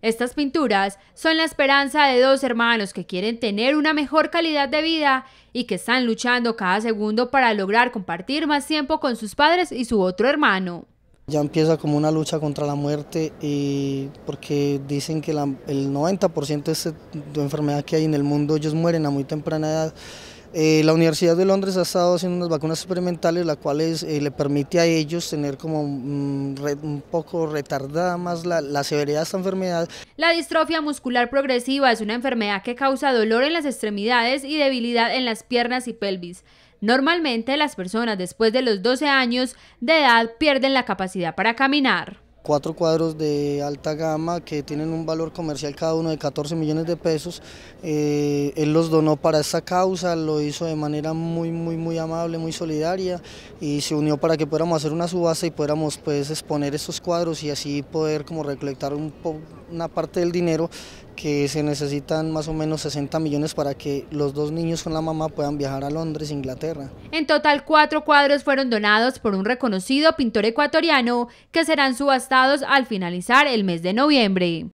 Estas pinturas son la esperanza de dos hermanos que quieren tener una mejor calidad de vida y que están luchando cada segundo para lograr compartir más tiempo con sus padres y su otro hermano. Ya empieza como una lucha contra la muerte y porque dicen que el 90% de, enfermedades enfermedad que hay en el mundo ellos mueren a muy temprana edad eh, la Universidad de Londres ha estado haciendo unas vacunas experimentales, las cuales eh, le permite a ellos tener como mm, un poco retardada más la, la, severidad de esta enfermedad. La distrofia muscular progresiva es una enfermedad que causa dolor en las extremidades y debilidad en las piernas y pelvis. Normalmente las personas después de los 12 años de edad pierden la capacidad para caminar cuatro cuadros de alta gama que tienen un valor comercial cada uno de 14 millones de pesos. Eh, él los donó para esta causa, lo hizo de manera muy, muy, muy amable, muy solidaria y se unió para que pudiéramos hacer una subasta y pudiéramos pues, exponer estos cuadros y así poder como recolectar una parte del dinero que se necesitan más o menos 60 millones para que los dos niños con la mamá puedan viajar a Londres, Inglaterra. En total, cuatro cuadros fueron donados por un reconocido pintor ecuatoriano que serán subastados al finalizar el mes de noviembre.